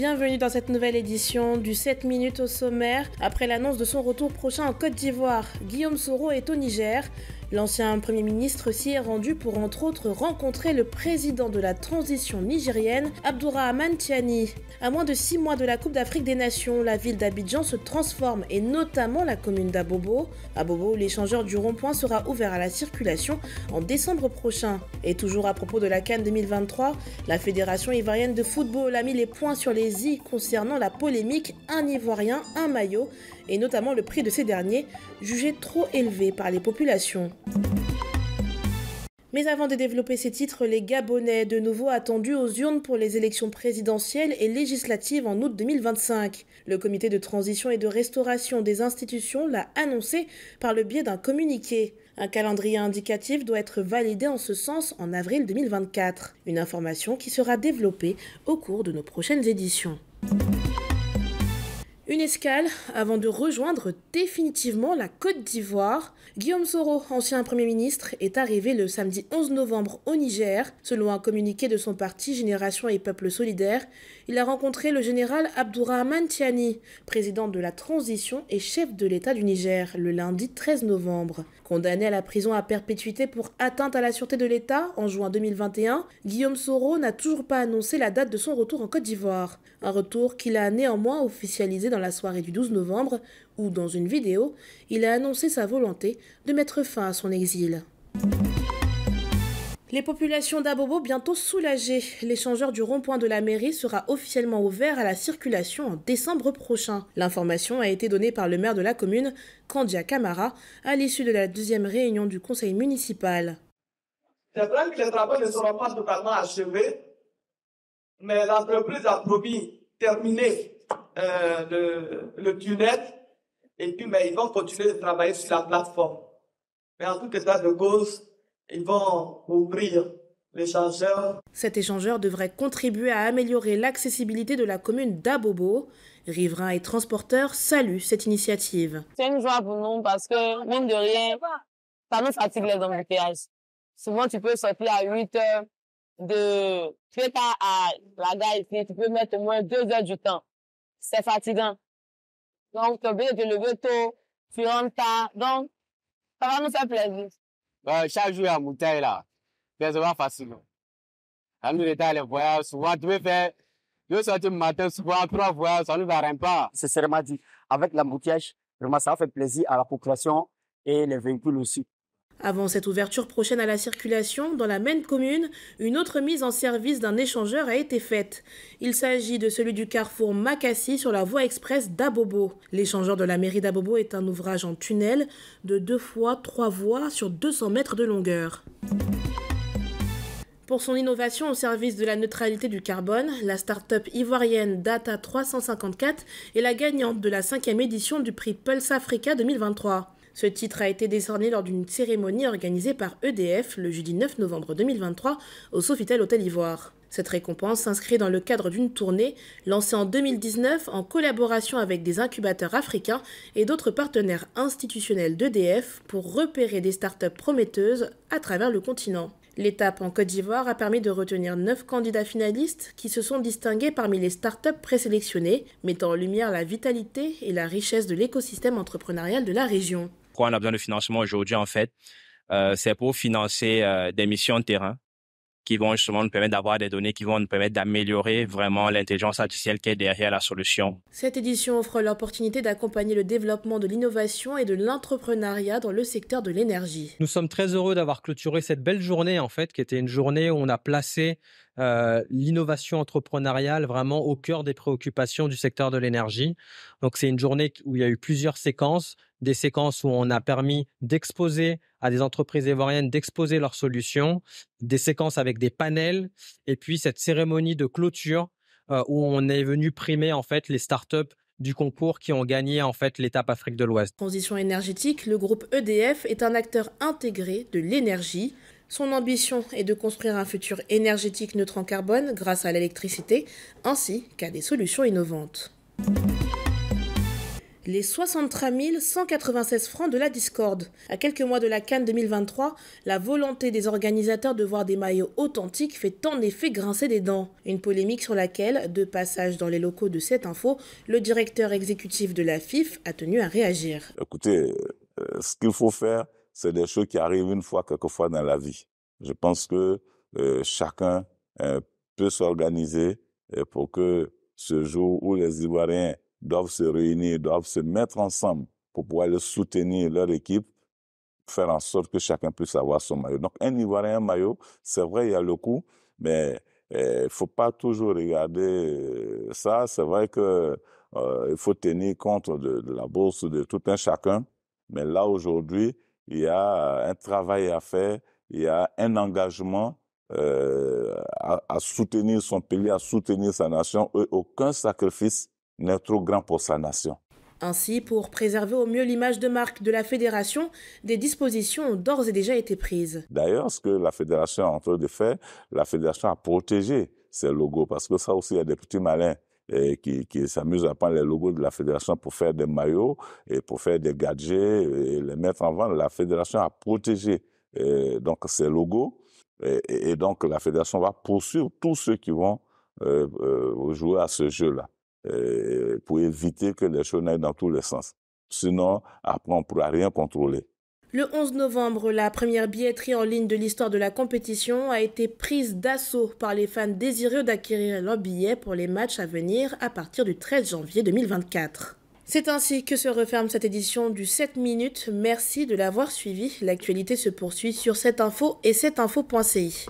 bienvenue dans cette nouvelle édition du 7 minutes au sommaire. Après l'annonce de son retour prochain en Côte d'Ivoire, Guillaume Soro est au Niger. L'ancien Premier ministre s'y est rendu pour entre autres rencontrer le président de la transition nigérienne, Abdourahman Tiani. À moins de 6 mois de la Coupe d'Afrique des Nations, la ville d'Abidjan se transforme et notamment la commune d'Abobo. Abobo, l'échangeur du rond-point sera ouvert à la circulation en décembre prochain. Et toujours à propos de la Cannes 2023, la Fédération ivoirienne de football a mis les points sur les i concernant la polémique un ivoirien, un maillot et notamment le prix de ces derniers, jugé trop élevé par les populations. Mais avant de développer ces titres, les Gabonais, de nouveau attendus aux urnes pour les élections présidentielles et législatives en août 2025. Le comité de transition et de restauration des institutions l'a annoncé par le biais d'un communiqué. Un calendrier indicatif doit être validé en ce sens en avril 2024, une information qui sera développée au cours de nos prochaines éditions escale avant de rejoindre définitivement la Côte d'Ivoire. Guillaume Soro, ancien Premier ministre, est arrivé le samedi 11 novembre au Niger. Selon un communiqué de son parti Génération et Peuple Solidaire, il a rencontré le général Abdourahman Tiani, président de la transition et chef de l'État du Niger, le lundi 13 novembre. Condamné à la prison à perpétuité pour atteinte à la sûreté de l'État en juin 2021, Guillaume Soro n'a toujours pas annoncé la date de son retour en Côte d'Ivoire. Un retour qu'il a néanmoins officialisé dans la soirée du 12 novembre, où, dans une vidéo, il a annoncé sa volonté de mettre fin à son exil. Les populations d'Abobo bientôt soulagées. L'échangeur du rond-point de la mairie sera officiellement ouvert à la circulation en décembre prochain. L'information a été donnée par le maire de la commune, Kandia Kamara, à l'issue de la deuxième réunion du conseil municipal. que les travaux ne seront pas totalement achevés, mais l'entreprise a promis terminer euh, le, le, tunnel. Et puis, mais ben, ils vont continuer de travailler sur la plateforme. Mais en tout état de cause, ils vont ouvrir l'échangeur. Cet échangeur devrait contribuer à améliorer l'accessibilité de la commune d'Abobo. Riverains et transporteurs saluent cette initiative. C'est une joie pour nous parce que, même de rien, ça nous fatigue les embouteillages. Souvent, tu peux sortir à 8 heures de Feta à la gare tu peux mettre au moins 2 heures du temps c'est fatigant. Donc, tu es de te lever tôt, tu rentres tard. Donc, ça va nous faire plaisir. chaque jour la bouteille là, c'est pas facile. À nous les les voyages. Souvent, tu veux faire deux sorties le matin, souvent trois voyages, ça ne va pas. C'est vraiment dit. Avec la bouteille vraiment, ça fait plaisir à la population et les véhicules aussi. Avant cette ouverture prochaine à la circulation, dans la même commune, une autre mise en service d'un échangeur a été faite. Il s'agit de celui du carrefour Makassi sur la voie express d'Abobo. L'échangeur de la mairie d'Abobo est un ouvrage en tunnel de deux fois trois voies sur 200 mètres de longueur. Pour son innovation au service de la neutralité du carbone, la start-up ivoirienne Data 354 est la gagnante de la cinquième édition du prix Pulse Africa 2023. Ce titre a été décerné lors d'une cérémonie organisée par EDF le jeudi 9 novembre 2023 au Sofitel Hôtel Ivoire. Cette récompense s'inscrit dans le cadre d'une tournée lancée en 2019 en collaboration avec des incubateurs africains et d'autres partenaires institutionnels d'EDF pour repérer des startups prometteuses à travers le continent. L'étape en Côte d'Ivoire a permis de retenir 9 candidats finalistes qui se sont distingués parmi les startups présélectionnées, mettant en lumière la vitalité et la richesse de l'écosystème entrepreneurial de la région on a besoin de financement aujourd'hui, en fait, euh, c'est pour financer euh, des missions de terrain qui vont justement nous permettre d'avoir des données qui vont nous permettre d'améliorer vraiment l'intelligence artificielle qui est derrière la solution. Cette édition offre l'opportunité d'accompagner le développement de l'innovation et de l'entrepreneuriat dans le secteur de l'énergie. Nous sommes très heureux d'avoir clôturé cette belle journée en fait, qui était une journée où on a placé euh, l'innovation entrepreneuriale vraiment au cœur des préoccupations du secteur de l'énergie. Donc c'est une journée où il y a eu plusieurs séquences, des séquences où on a permis d'exposer à des entreprises ivoiriennes d'exposer leurs solutions, des séquences avec des panels, et puis cette cérémonie de clôture euh, où on est venu primer en fait les startups du concours qui ont gagné en fait l'étape Afrique de l'Ouest. Transition énergétique, le groupe EDF est un acteur intégré de l'énergie. Son ambition est de construire un futur énergétique neutre en carbone grâce à l'électricité, ainsi qu'à des solutions innovantes les 63 196 francs de la discorde. À quelques mois de la Cannes 2023, la volonté des organisateurs de voir des maillots authentiques fait en effet grincer des dents. Une polémique sur laquelle, de passage dans les locaux de cette info, le directeur exécutif de la FIF a tenu à réagir. Écoutez, euh, ce qu'il faut faire, c'est des choses qui arrivent une fois, quelquefois dans la vie. Je pense que euh, chacun euh, peut s'organiser pour que ce jour où les Ivoiriens doivent se réunir, doivent se mettre ensemble pour pouvoir le soutenir leur équipe, faire en sorte que chacun puisse avoir son maillot. Donc un Ivoirien, un maillot, c'est vrai, il y a le coup, mais il eh, faut pas toujours regarder euh, ça. C'est vrai que euh, il faut tenir compte de, la bourse de tout un chacun. Mais là, aujourd'hui, il y a un travail à faire, il y a un engagement euh, à, à, soutenir son pays, à soutenir sa nation. Et aucun sacrifice n'est trop grand pour sa nation. Ainsi, pour préserver au mieux l'image de marque de la fédération, des dispositions ont d'ores et déjà été prises. D'ailleurs, ce que la fédération est en train de faire, la fédération a protégé ses logos, parce que ça aussi, il y a des petits malins eh, qui, s'amusent à prendre les logos de la fédération pour faire des maillots et pour faire des gadgets et les mettre en vente. La fédération a protégé eh, donc ces logos et, donc la fédération va poursuivre tous ceux qui vont euh, euh, jouer à ce jeu-là. Euh, pour éviter que les choses n'aillent dans tous les sens. Sinon, après, on ne pourra rien contrôler. Le 11 novembre, la première billetterie en ligne de l'histoire de la compétition a été prise d'assaut par les fans désireux d'acquérir leurs billets pour les matchs à venir à partir du 13 janvier 2024. C'est ainsi que se referme cette édition du 7 minutes. Merci de l'avoir suivi. L'actualité se poursuit sur cette info et 7info.ci.